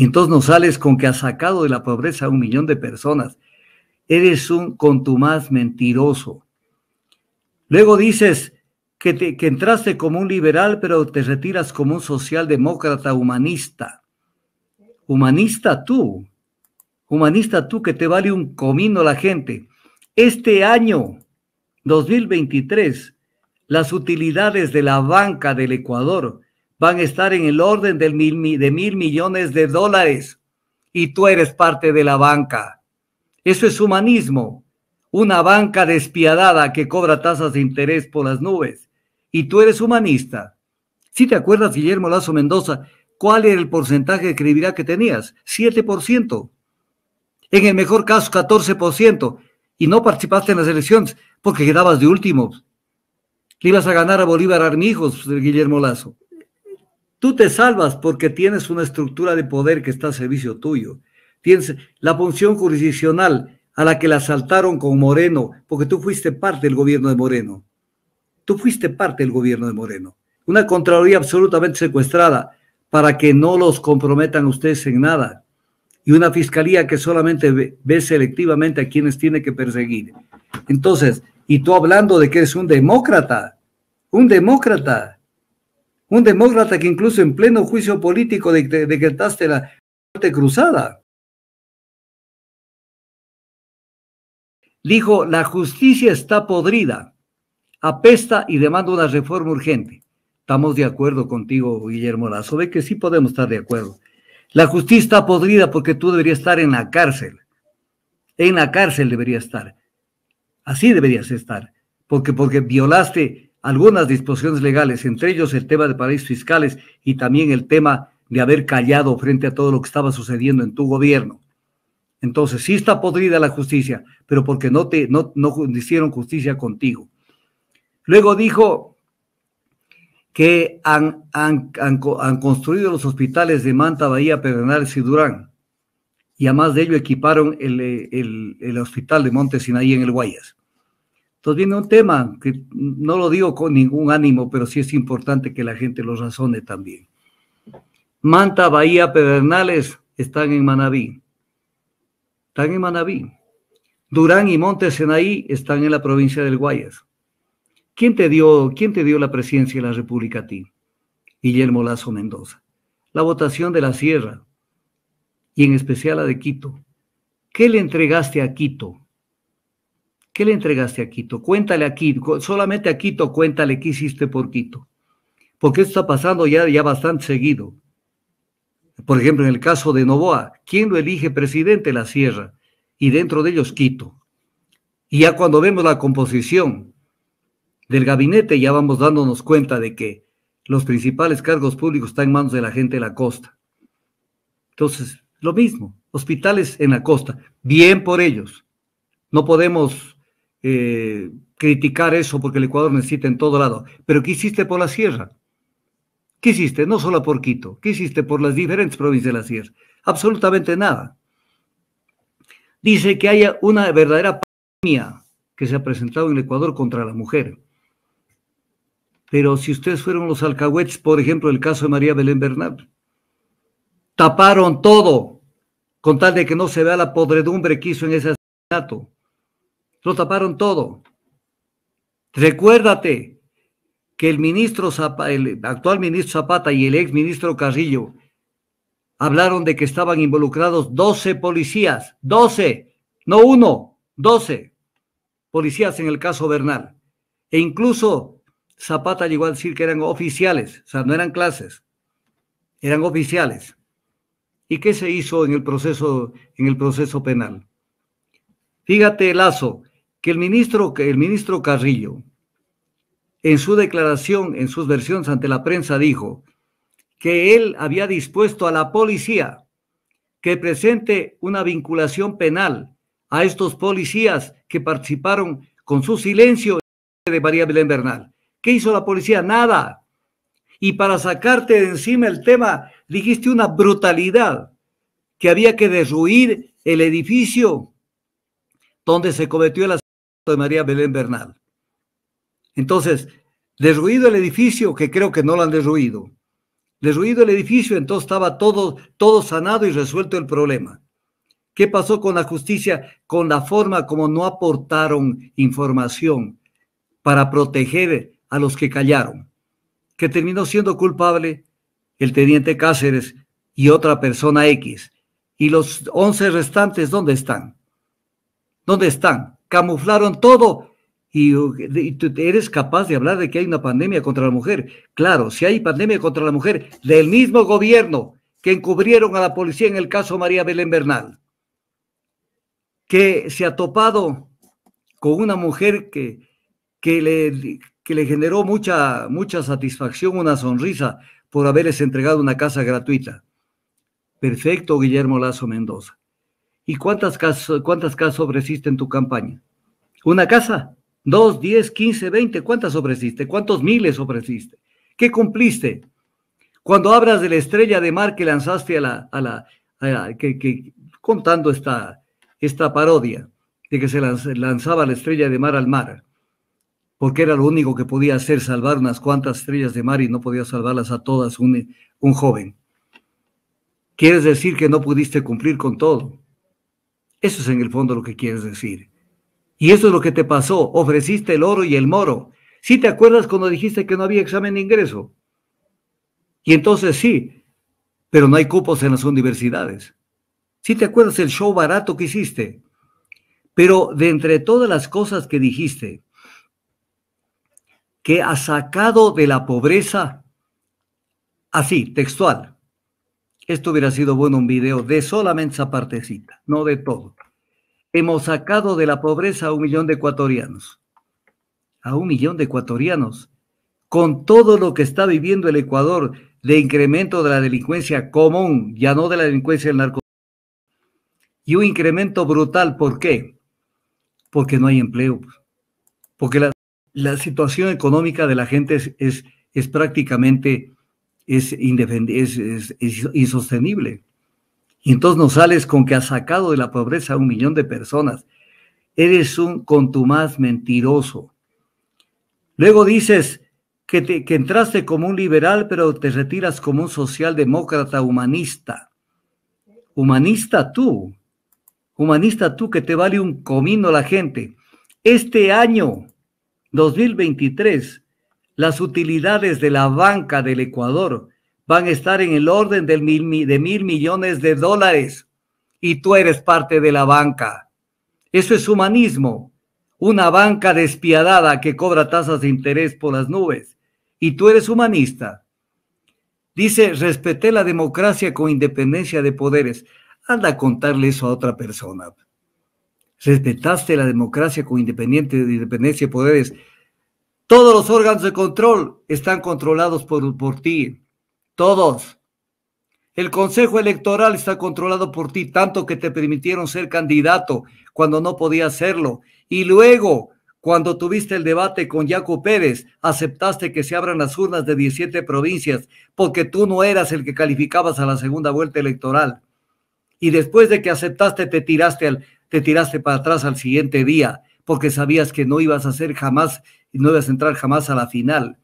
Y entonces nos sales con que has sacado de la pobreza a un millón de personas. Eres un contumaz mentiroso. Luego dices que, que entraste como un liberal, pero te retiras como un socialdemócrata humanista. Humanista tú. Humanista tú que te vale un comino la gente. Este año, 2023, las utilidades de la banca del Ecuador van a estar en el orden de mil millones de dólares y tú eres parte de la banca. Eso es humanismo. Una banca despiadada que cobra tasas de interés por las nubes. Y tú eres humanista. Si te acuerdas, Guillermo Lazo Mendoza, ¿cuál era el porcentaje de credibilidad que tenías? 7%. En el mejor caso, 14%. Y no participaste en las elecciones porque quedabas de último. Le ibas a ganar a Bolívar Armijos, Guillermo Lazo. Tú te salvas porque tienes una estructura de poder que está a servicio tuyo. Tienes la función jurisdiccional a la que la asaltaron con Moreno, porque tú fuiste parte del gobierno de Moreno. Tú fuiste parte del gobierno de Moreno. Una Contraloría absolutamente secuestrada para que no los comprometan ustedes en nada. Y una fiscalía que solamente ve, ve selectivamente a quienes tiene que perseguir. Entonces, y tú hablando de que eres un demócrata, un demócrata un demócrata que incluso en pleno juicio político decretaste la parte cruzada. Dijo, la justicia está podrida, apesta y demanda una reforma urgente. Estamos de acuerdo contigo, Guillermo Lazo. Ve que sí podemos estar de acuerdo. La justicia está podrida porque tú deberías estar en la cárcel. En la cárcel deberías estar. Así deberías estar. Porque, porque violaste algunas disposiciones legales, entre ellos el tema de paraísos fiscales y también el tema de haber callado frente a todo lo que estaba sucediendo en tu gobierno. Entonces, sí está podrida la justicia, pero porque no te no, no hicieron justicia contigo. Luego dijo que han, han, construido los hospitales de Manta, Bahía, Pedernales y Durán, y además de ello equiparon el, el hospital de Monte en el Guayas. Entonces viene un tema que no lo digo con ningún ánimo, pero sí es importante que la gente lo razone también. Manta, Bahía, Pedernales están en Manabí. Están en Manabí. Durán y Monte ahí están en la provincia del Guayas. ¿Quién te dio, quién te dio la presidencia de la República a ti? Guillermo Lazo Mendoza. La votación de la Sierra y en especial la de Quito. ¿Qué le entregaste a Quito? ¿Qué le entregaste a Quito? Cuéntale a Quito, solamente a Quito, cuéntale qué hiciste por Quito. Porque esto está pasando ya, ya bastante seguido. Por ejemplo, en el caso de Novoa, ¿quién lo elige presidente? La Sierra. Y dentro de ellos Quito. Y ya cuando vemos la composición del gabinete, ya vamos dándonos cuenta de que los principales cargos públicos están en manos de la gente de la costa. Entonces, lo mismo, hospitales en la costa, bien por ellos. No podemos eh, criticar eso porque el Ecuador necesita en todo lado. Pero ¿qué hiciste por la sierra? ¿Qué hiciste? No solo por Quito, ¿qué hiciste por las diferentes provincias de la sierra? Absolutamente nada. Dice que haya una verdadera pandemia que se ha presentado en el Ecuador contra la mujer. Pero si ustedes fueron los alcahuetes, por ejemplo, el caso de María Belén Bernal, taparon todo con tal de que no se vea la podredumbre que hizo en ese asesinato lo taparon todo. Recuérdate que el, ministro el actual ministro Zapata y el ex ministro Carrillo hablaron de que estaban involucrados 12 policías, 12, no uno, 12 policías en el caso Bernal. E incluso Zapata llegó a decir que eran oficiales, o sea, no eran clases, eran oficiales. ¿Y qué se hizo en el proceso, en el proceso penal? Fíjate, Lazo, que el ministro, que el ministro Carrillo, en su declaración, en sus versiones ante la prensa, dijo que él había dispuesto a la policía que presente una vinculación penal a estos policías que participaron con su silencio de María Belén Bernal. ¿Qué hizo la policía? Nada. Y para sacarte de encima el tema, dijiste una brutalidad, que había que derruir el edificio donde se cometió la de María Belén Bernal. Entonces, derruido el edificio, que creo que no lo han derruido, derruido el edificio, entonces estaba todo, todo sanado y resuelto el problema. ¿Qué pasó con la justicia? Con la forma como no aportaron información para proteger a los que callaron, que terminó siendo culpable el teniente Cáceres y otra persona X. ¿Y los 11 restantes dónde están? ¿Dónde están? camuflaron todo y, tú eres capaz de hablar de que hay una pandemia contra la mujer. Claro, si hay pandemia contra la mujer del mismo gobierno que encubrieron a la policía en el caso María Belén Bernal, que se ha topado con una mujer que, le, le generó mucha, mucha satisfacción, una sonrisa por haberles entregado una casa gratuita. Perfecto, Guillermo Lazo Mendoza. ¿Y cuántas, casas, cuántas casas ofreciste en tu campaña? ¿Una casa? ¿Dos, diez, quince, veinte? ¿Cuántas ofreciste? ¿Cuántos miles ofreciste? ¿Qué cumpliste? Cuando hablas de la estrella de mar que lanzaste a la... que, contando esta, esta parodia de que se lanzaba la estrella de mar al mar, porque era lo único que podía hacer, salvar unas cuantas estrellas de mar y no podía salvarlas a todas un, un joven. Quieres decir que no pudiste cumplir con todo. Eso es en el fondo lo que quieres decir. Y eso es lo que te pasó. Ofreciste el oro y el moro. Si ¿Sí te acuerdas cuando dijiste que no había examen de ingreso. Y entonces sí, pero no hay cupos en las universidades. Si ¿Sí te acuerdas el show barato que hiciste. Pero de entre todas las cosas que dijiste, que ha sacado de la pobreza, así, textual, esto hubiera sido bueno un video de solamente esa partecita, no de todo. Hemos sacado de la pobreza a un millón de ecuatorianos. A un millón de ecuatorianos. Con todo lo que está viviendo el Ecuador de incremento de la delincuencia común, ya no de la delincuencia del narcotráfico. Y un incremento brutal, ¿por qué? Porque no hay empleo. Pues. Porque la, situación económica de la gente es, es prácticamente es, es, insostenible. Y entonces no sales con que has sacado de la pobreza a un millón de personas. Eres un contumaz mentiroso. Luego dices que, te, que entraste como un liberal, pero te retiras como un socialdemócrata humanista. Humanista tú. Humanista tú que te vale un comino la gente. Este año, 2023, las utilidades de la banca del Ecuador van a estar en el orden de mil, millones de dólares y tú eres parte de la banca. Eso es humanismo. Una banca despiadada que cobra tasas de interés por las nubes. Y tú eres humanista. Dice, respeté la democracia con independencia de poderes. Anda a contarle eso a otra persona. Respetaste la democracia con independiente, independencia de poderes todos los órganos de control están controlados por, ti. Todos. El Consejo Electoral está controlado por ti, tanto que te permitieron ser candidato cuando no podías serlo. Y luego, cuando tuviste el debate con Jaco Pérez, aceptaste que se abran las urnas de 17 provincias porque tú no eras el que calificabas a la segunda vuelta electoral. Y después de que aceptaste, te tiraste, al, te tiraste para atrás al siguiente día porque sabías que no ibas a hacer jamás y no ibas a entrar jamás a la final.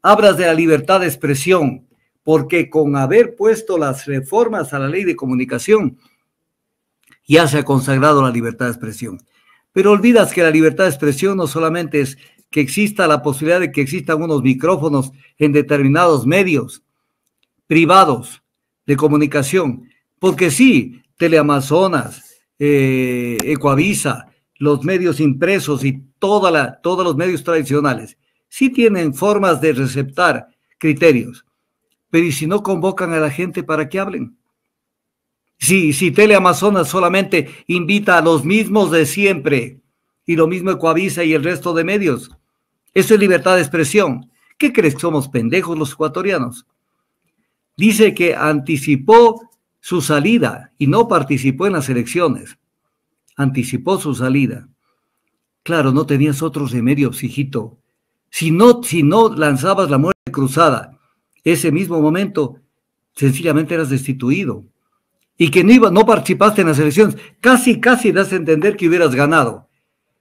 Hablas de la libertad de expresión, porque con haber puesto las reformas a la ley de comunicación, ya se ha consagrado la libertad de expresión. Pero olvidas que la libertad de expresión no solamente es que exista la posibilidad de que existan unos micrófonos en determinados medios privados de comunicación, porque sí, Teleamazonas, eh, Ecoavisa, los medios impresos y toda la, todos los medios tradicionales sí tienen formas de receptar criterios, pero ¿y si no convocan a la gente para que hablen? Si, si Teleamazonas solamente invita a los mismos de siempre y lo mismo ecuavisa y el resto de medios, eso es libertad de expresión. ¿Qué crees que somos pendejos los ecuatorianos? Dice que anticipó su salida y no participó en las elecciones anticipó su salida. Claro, no tenías otro remedio, hijito. Si no, si no lanzabas la muerte cruzada, ese mismo momento, sencillamente eras destituido. Y que no, iba, no participaste en las elecciones, casi, casi das a entender que hubieras ganado.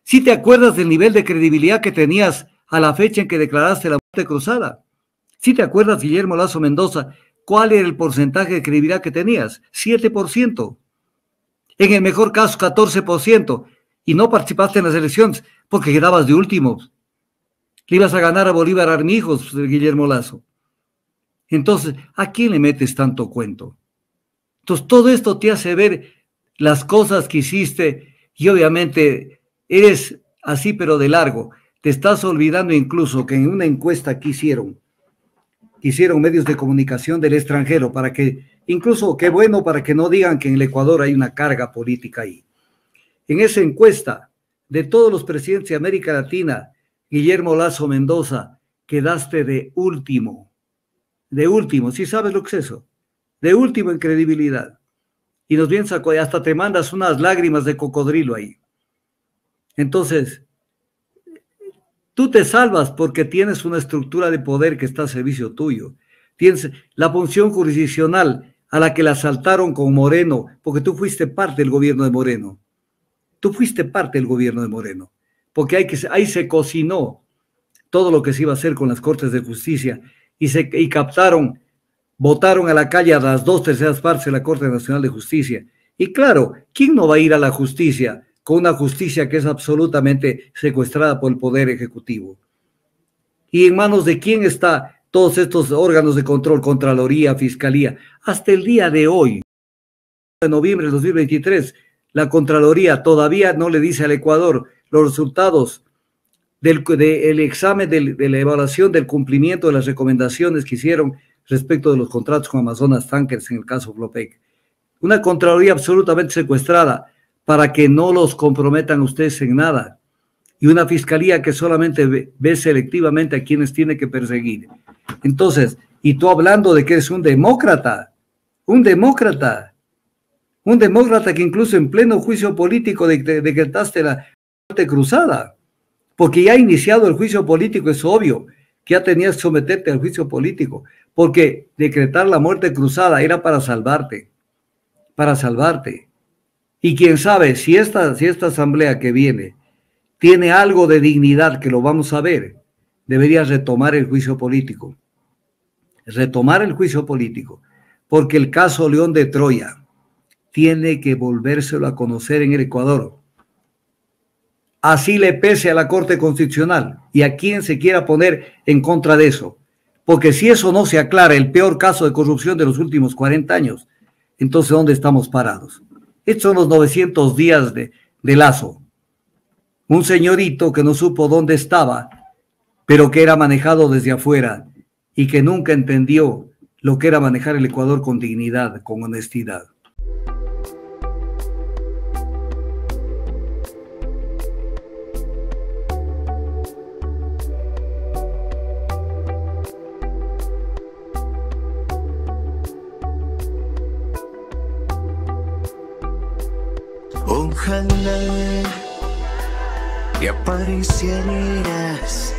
Si te acuerdas del nivel de credibilidad que tenías a la fecha en que declaraste la muerte cruzada. Si te acuerdas, Guillermo Lazo Mendoza, cuál era el porcentaje de credibilidad que tenías, 7% en el mejor caso 14%, y no participaste en las elecciones porque quedabas de último. Le ibas a ganar a Bolívar Armijos, Guillermo Lazo. Entonces, ¿a quién le metes tanto cuento? Entonces, todo esto te hace ver las cosas que hiciste y obviamente eres así pero de largo. Te estás olvidando incluso que en una encuesta que hicieron, hicieron medios de comunicación del extranjero para que Incluso qué bueno para que no digan que en el Ecuador hay una carga política ahí. En esa encuesta de todos los presidentes de América Latina, Guillermo Lazo Mendoza, quedaste de último. De último, si sabes lo que es eso. De último en credibilidad. Y nos bien sacó, hasta te mandas unas lágrimas de cocodrilo ahí. Entonces, tú te salvas porque tienes una estructura de poder que está a servicio tuyo. Tienes la función jurisdiccional a la que la asaltaron con Moreno, porque tú fuiste parte del gobierno de Moreno. Tú fuiste parte del gobierno de Moreno, porque hay que, ahí se cocinó todo lo que se iba a hacer con las Cortes de Justicia y, se, y captaron, votaron a la calle a las dos terceras partes de la Corte Nacional de Justicia. Y claro, ¿quién no va a ir a la justicia con una justicia que es absolutamente secuestrada por el Poder Ejecutivo? ¿Y en manos de quién está todos estos órganos de control, Contraloría, Fiscalía, hasta el día de hoy, de noviembre de 2023, la Contraloría todavía no le dice al Ecuador los resultados del de, el examen de la evaluación del cumplimiento de las recomendaciones que hicieron respecto de los contratos con Amazonas Tankers en el caso Flopec. Una Contraloría absolutamente secuestrada para que no los comprometan ustedes en nada y una fiscalía que solamente ve, selectivamente a quienes tiene que perseguir. Entonces, y tú hablando de que eres un demócrata, un demócrata, un demócrata que incluso en pleno juicio político decretaste la muerte cruzada, porque ya ha iniciado el juicio político, es obvio que ya tenías que someterte al juicio político, porque decretar la muerte cruzada era para salvarte, para salvarte. Y quién sabe si esta, si esta asamblea que viene tiene algo de dignidad, que lo vamos a ver, debería retomar el juicio político. Retomar el juicio político, porque el caso León de Troya tiene que volvérselo a conocer en el Ecuador. Así le pese a la Corte Constitucional y a quien se quiera poner en contra de eso. Porque si eso no se aclara, el peor caso de corrupción de los últimos 40 años, entonces ¿dónde estamos parados? Estos son los 900 días de, de lazo un señorito que no supo dónde estaba, pero que era manejado desde afuera y que nunca entendió lo que era manejar el Ecuador con dignidad, con honestidad hicieras